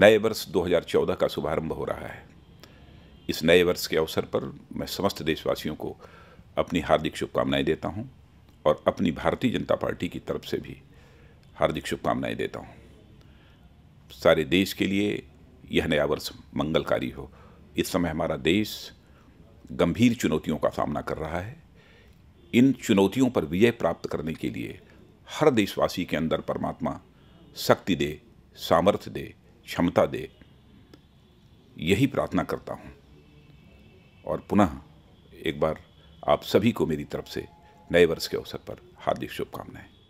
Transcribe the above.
नए वर्ष 2014 का शुभारंभ हो रहा है इस नए वर्ष के अवसर पर मैं समस्त देशवासियों को अपनी हार्दिक शुभकामनाएं देता हूं और अपनी भारतीय जनता पार्टी की तरफ से भी हार्दिक शुभकामनाएं देता हूं सारे देश के लिए यह नया वर्ष मंगलकारी हो इस समय हमारा देश गंभीर चुनौतियों का सामना कर रहा है इन चुनौतियों पर विजय प्राप्त करने के लिए हर देशवासी के अंदर परमात्मा शक्ति दे सामर्थ्य दे क्षमता दे यही प्रार्थना करता हूँ और पुनः एक बार आप सभी को मेरी तरफ से नए वर्ष के अवसर पर हार्दिक शुभकामनाएं